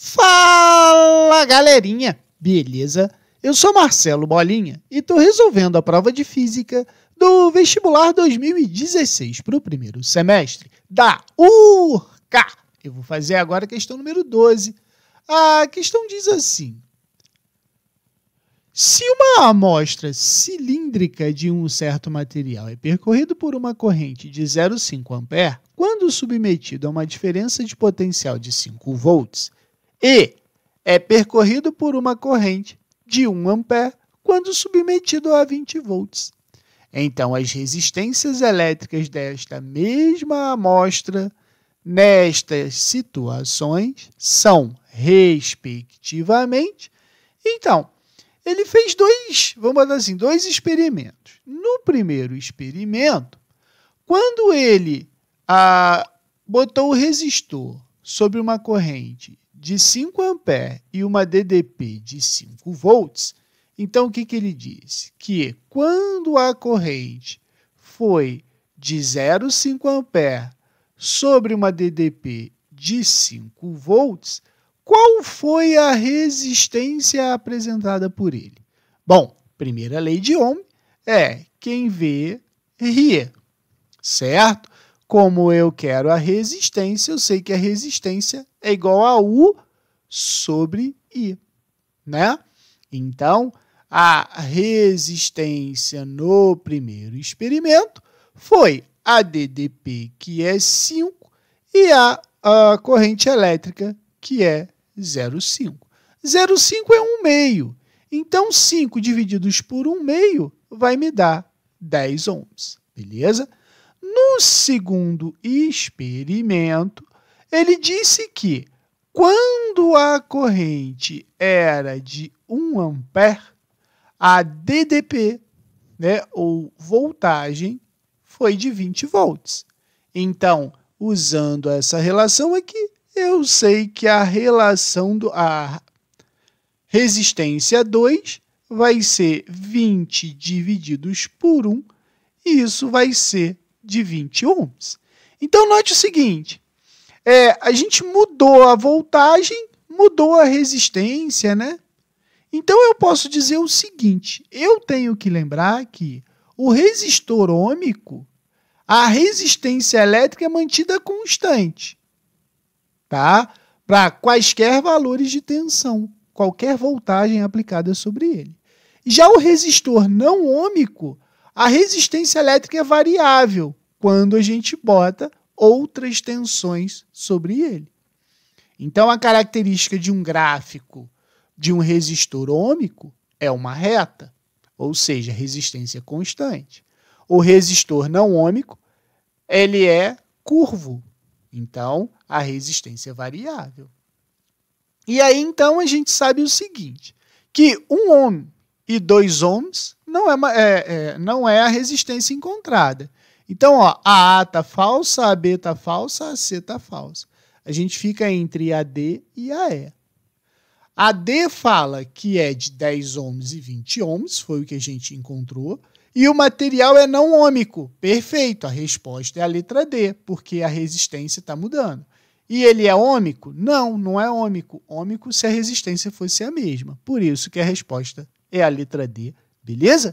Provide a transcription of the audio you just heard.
Fala galerinha, beleza? Eu sou Marcelo Bolinha e estou resolvendo a prova de física do vestibular 2016 para o primeiro semestre da URK. Eu vou fazer agora a questão número 12. A questão diz assim: se uma amostra cilíndrica de um certo material é percorrido por uma corrente de 0,5 A, quando submetido a uma diferença de potencial de 5 volts, e é percorrido por uma corrente de 1 ampere quando submetido a 20 volts. Então, as resistências elétricas desta mesma amostra nestas situações são, respectivamente, então, ele fez dois, vamos dizer assim, dois experimentos. No primeiro experimento, quando ele ah, botou o resistor sobre uma corrente de 5 A e uma DDP de 5 volts, então o que, que ele diz? Que quando a corrente foi de 0,5 A sobre uma DDP de 5 volts, qual foi a resistência apresentada por ele? Bom, primeira lei de Ohm é quem vê, ri, certo? Como eu quero a resistência, eu sei que a resistência é igual a U sobre I, né? Então, a resistência no primeiro experimento foi a DDP, que é 5, e a, a corrente elétrica, que é 0,5. 0,5 é 1 meio. Então, 5 divididos por 1 meio vai me dar 10 ohms, beleza? No segundo experimento, ele disse que quando a corrente era de 1 ampere, a DDP, né, ou voltagem, foi de 20 volts. Então, usando essa relação aqui, eu sei que a relação do a resistência 2 vai ser 20 divididos por 1, e isso vai ser de 20 ohms. Então note o seguinte, é, a gente mudou a voltagem, mudou a resistência, né? Então eu posso dizer o seguinte, eu tenho que lembrar que o resistor ômico, a resistência elétrica é mantida constante, tá? Para quaisquer valores de tensão, qualquer voltagem aplicada sobre ele. Já o resistor não ômico, a resistência elétrica é variável quando a gente bota outras tensões sobre ele. Então, a característica de um gráfico de um resistor ômico é uma reta, ou seja, resistência constante. O resistor não ômico, ele é curvo, então a resistência é variável. E aí então a gente sabe o seguinte, que um ohm e dois ohms não é, é, é não é a resistência encontrada. Então, ó, a A tá falsa, a B tá falsa, a C tá falsa. A gente fica entre a D e a E. A D fala que é de 10 ohms e 20 ohms, foi o que a gente encontrou. E o material é não ômico. Perfeito, a resposta é a letra D, porque a resistência está mudando. E ele é ômico? Não, não é ômico. Ômico se a resistência fosse a mesma. Por isso que a resposta é a letra D, beleza?